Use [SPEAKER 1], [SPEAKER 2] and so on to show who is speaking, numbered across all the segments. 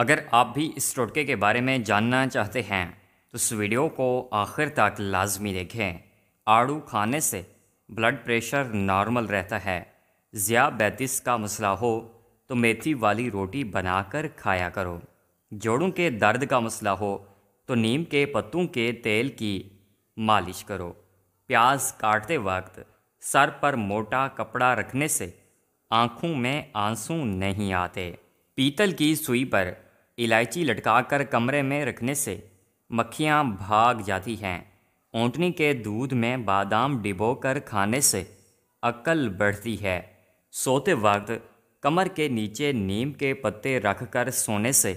[SPEAKER 1] अगर आप भी इस टोटके के बारे में जानना चाहते हैं तो इस वीडियो को आखिर तक लाजमी देखें आड़ू खाने से ब्लड प्रेशर नॉर्मल रहता है ज़ियाबैतिस का मसला हो तो मेथी वाली रोटी बनाकर खाया करो जोड़ों के दर्द का मसला हो तो नीम के पत्तों के तेल की मालिश करो प्याज काटते वक्त सर पर मोटा कपड़ा रखने से आँखों में आंसू नहीं आते पीतल की सुई पर इलायची लटकाकर कमरे में रखने से मक्खियाँ भाग जाती हैं ऊँटनी के दूध में बादाम डिबोकर खाने से अक्ल बढ़ती है सोते वक्त कमर के नीचे नीम के पत्ते रखकर सोने से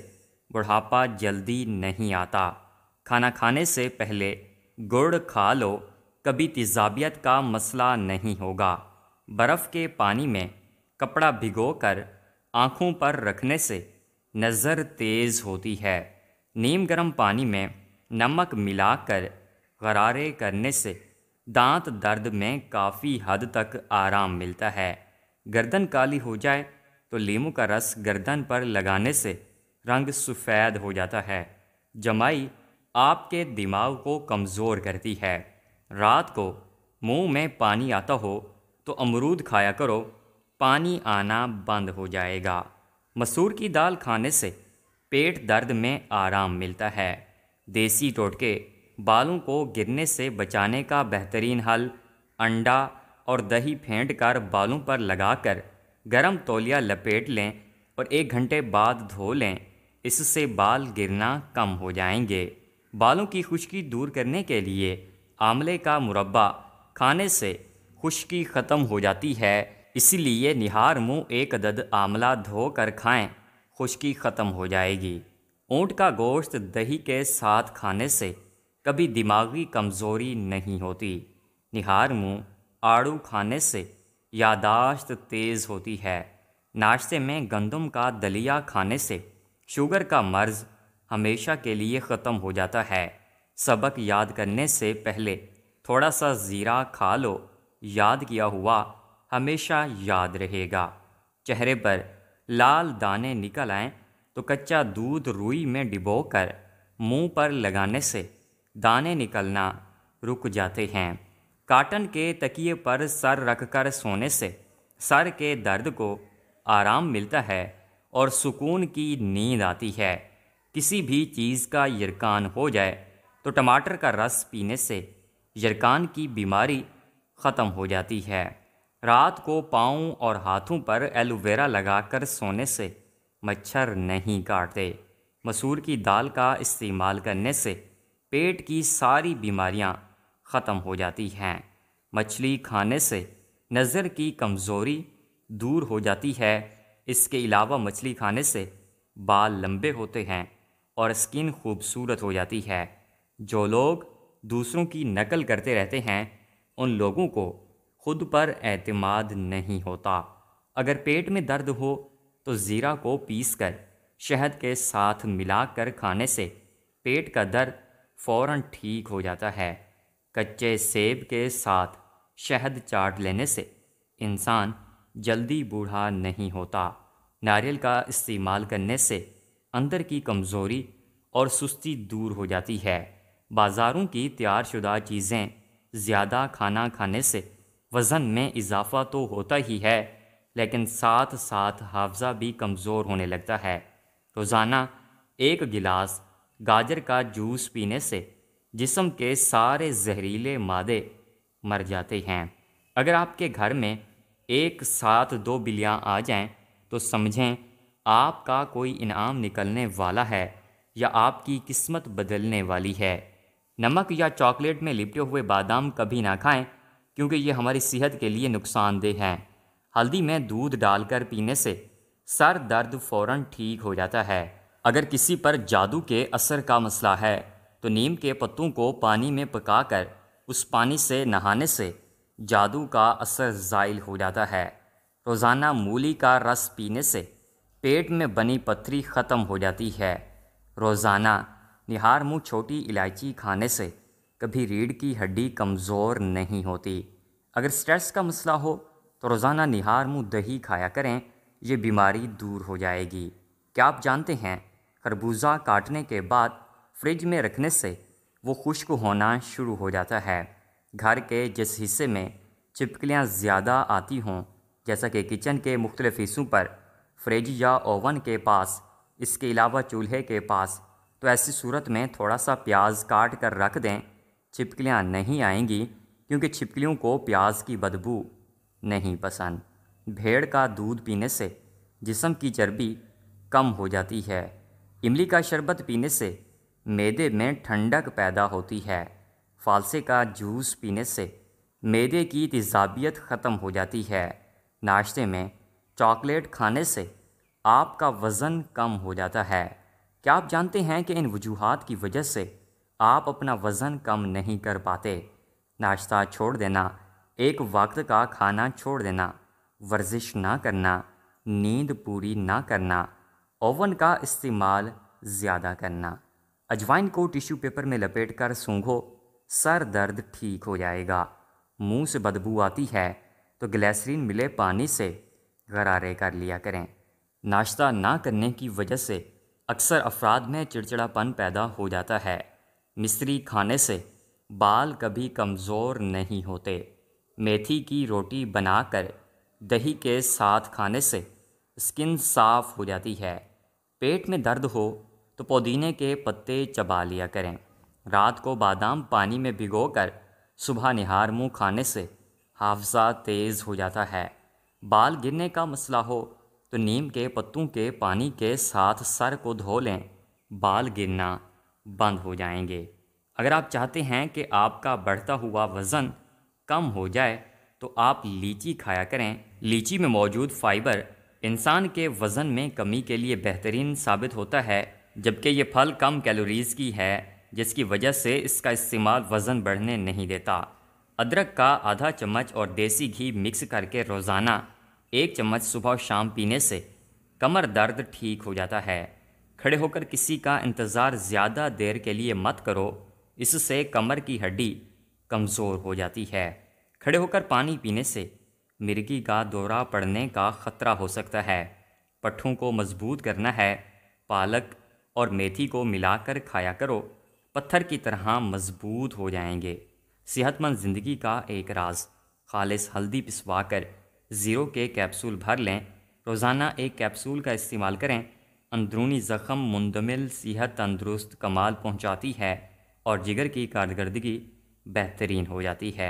[SPEAKER 1] बुढ़ापा जल्दी नहीं आता खाना खाने से पहले गुड़ खा लो कभी तेजाबियत का मसला नहीं होगा बर्फ़ के पानी में कपड़ा भिगोकर आँखों पर रखने से नज़र तेज़ होती है नीम गर्म पानी में नमक मिलाकर गरारे करने से दांत दर्द में काफ़ी हद तक आराम मिलता है गर्दन काली हो जाए तो लीम का रस गर्दन पर लगाने से रंग सफ़ेद हो जाता है जमाई आपके दिमाग को कमज़ोर करती है रात को मुंह में पानी आता हो तो अमरूद खाया करो पानी आना बंद हो जाएगा मसूर की दाल खाने से पेट दर्द में आराम मिलता है देसी टोटके बालों को गिरने से बचाने का बेहतरीन हल अंडा और दही फेंट कर बालों पर लगाकर गर्म तौलिया लपेट लें और एक घंटे बाद धो लें इससे बाल गिरना कम हो जाएंगे बालों की खुश्की दूर करने के लिए आमले का मुरब्बा खाने से खुश्की ख़त्म हो जाती है इसलिए निहार मुंह एक दद आमला धो कर खाएँ खुश्की ख़त्म हो जाएगी ऊँट का गोश्त दही के साथ खाने से कभी दिमागी कमज़ोरी नहीं होती निहार मुंह आड़ू खाने से यादाश्त तेज़ होती है नाश्ते में गंदम का दलिया खाने से शुगर का मर्ज़ हमेशा के लिए ख़त्म हो जाता है सबक याद करने से पहले थोड़ा सा ज़ीरा खा लो याद किया हुआ हमेशा याद रहेगा चेहरे पर लाल दाने निकल आएँ तो कच्चा दूध रुई में डिबोकर मुंह पर लगाने से दाने निकलना रुक जाते हैं काटन के तकिए पर सर रखकर सोने से सर के दर्द को आराम मिलता है और सुकून की नींद आती है किसी भी चीज़ का यरकान हो जाए तो टमाटर का रस पीने से यरकान की बीमारी ख़त्म हो जाती है रात को पाँव और हाथों पर एलोवेरा लगाकर सोने से मच्छर नहीं काटते मसूर की दाल का इस्तेमाल करने से पेट की सारी बीमारियां ख़त्म हो जाती हैं मछली खाने से नज़र की कमज़ोरी दूर हो जाती है इसके अलावा मछली खाने से बाल लंबे होते हैं और स्किन खूबसूरत हो जाती है जो लोग दूसरों की नकल करते रहते हैं उन लोगों को खुद पर एतमाद नहीं होता अगर पेट में दर्द हो तो ज़ीरा को पीस कर शहद के साथ मिलाकर खाने से पेट का दर्द फौरन ठीक हो जाता है कच्चे सेब के साथ शहद चाट लेने से इंसान जल्दी बूढ़ा नहीं होता नारियल का इस्तेमाल करने से अंदर की कमज़ोरी और सुस्ती दूर हो जाती है बाज़ारों की तैयारशुदा चीज़ें ज़्यादा खाना खाने से वज़न में इजाफा तो होता ही है लेकिन साथ साथ हाफजा भी कमज़ोर होने लगता है रोज़ाना एक गिलास गाजर का जूस पीने से जिसम के सारे जहरीले मादे मर जाते हैं अगर आपके घर में एक साथ दो बिलियाँ आ जाएं तो समझें आपका कोई इनाम निकलने वाला है या आपकी किस्मत बदलने वाली है नमक या चॉकलेट में लिपटे हुए बादाम कभी ना खाएं क्योंकि ये हमारी सेहत के लिए नुकसानदेह हैं हल्दी में दूध डालकर पीने से सर दर्द फौरन ठीक हो जाता है अगर किसी पर जादू के असर का मसला है तो नीम के पत्तों को पानी में पकाकर उस पानी से नहाने से जादू का असर ज़ाइल हो जाता है रोज़ाना मूली का रस पीने से पेट में बनी पथरी ख़त्म हो जाती है रोज़ाना निहार मुँह छोटी इलायची खाने से कभी रीढ़ की हड्डी कमज़ोर नहीं होती अगर स्ट्रेस का मसला हो तो रोज़ाना निहार मुँह दही खाया करें ये बीमारी दूर हो जाएगी क्या आप जानते हैं खरबूजा काटने के बाद फ्रिज में रखने से वो खुश्क होना शुरू हो जाता है घर के जिस हिस्से में चिपकलियाँ ज़्यादा आती हों जैसा कि किचन के मुख्तलिफ हिस्सों पर फ्रिज या ओवन के पास इसके अलावा चूल्हे के पास तो ऐसी सूरत में थोड़ा सा प्याज काट कर रख दें छिपकलियाँ नहीं आएंगी क्योंकि छिपकलियों को प्याज की बदबू नहीं पसंद भेड़ का दूध पीने से जिसम की चर्बी कम हो जाती है इमली का शरबत पीने से मैदे में ठंडक पैदा होती है फालसे का जूस पीने से मैदे की तेजाबियत ख़त्म हो जाती है नाश्ते में चॉकलेट खाने से आपका वज़न कम हो जाता है क्या आप जानते हैं कि इन वजूहत की वजह से आप अपना वज़न कम नहीं कर पाते नाश्ता छोड़ देना एक वक्त का खाना छोड़ देना वर्जिश ना करना नींद पूरी ना करना ओवन का इस्तेमाल ज़्यादा करना अजवाइन को टिश्यू पेपर में लपेट कर सूंघो सर दर्द ठीक हो जाएगा मुंह से बदबू आती है तो ग्लैसरीन मिले पानी से गरारे कर लिया करें नाश्ता ना करने की वजह से अक्सर अफराद में चिड़चिड़ापन पैदा हो जाता है मिस्री खाने से बाल कभी कमज़ोर नहीं होते मेथी की रोटी बनाकर दही के साथ खाने से स्किन साफ हो जाती है पेट में दर्द हो तो पुदीने के पत्ते चबा लिया करें रात को बादाम पानी में भिगोकर सुबह निहार मुँह खाने से हाफजा तेज़ हो जाता है बाल गिरने का मसला हो तो नीम के पत्तों के पानी के साथ सर को धो लें बाल गिरना बंद हो जाएंगे अगर आप चाहते हैं कि आपका बढ़ता हुआ वज़न कम हो जाए तो आप लीची खाया करें लीची में मौजूद फाइबर इंसान के वज़न में कमी के लिए बेहतरीन साबित होता है जबकि ये फल कम कैलोरीज़ की है जिसकी वजह से इसका इस्तेमाल वज़न बढ़ने नहीं देता अदरक का आधा चम्मच और देसी घी मिक्स करके रोज़ाना एक चम्मच सुबह शाम पीने से कमर दर्द ठीक हो जाता है खड़े होकर किसी का इंतज़ार ज़्यादा देर के लिए मत करो इससे कमर की हड्डी कमज़ोर हो जाती है खड़े होकर पानी पीने से मिर्गी का दौरा पड़ने का ख़तरा हो सकता है पट्ठों को मजबूत करना है पालक और मेथी को मिलाकर खाया करो पत्थर की तरह मजबूत हो जाएंगे सेहतमंद ज़िंदगी का एक राज खालिस हल्दी पिसवा कर ज़ीरो के कैप्सूल भर लें रोज़ाना एक कैप्सूल का इस्तेमाल करें अंदरूनी ज़ख़म मुंदमिल सेहत तंदरुस्त कमाल पहुँचाती है और जिगर की कारदगी बेहतरीन हो जाती है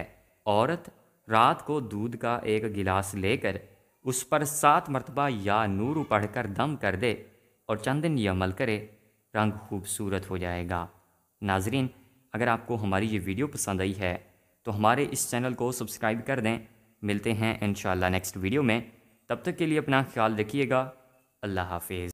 [SPEAKER 1] औरत रात को दूध का एक गिलास लेकर उस पर सात मरतबा या नूर पढ़कर दम कर दे और चंद दिन ये अमल करे रंग खूबसूरत हो जाएगा नाजरीन अगर आपको हमारी ये वीडियो पसंद आई है तो हमारे इस चैनल को सब्सक्राइब कर दें मिलते हैं इन नेक्स्ट वीडियो में तब तक के लिए अपना ख्याल रखिएगा अल्लाह हाफिज़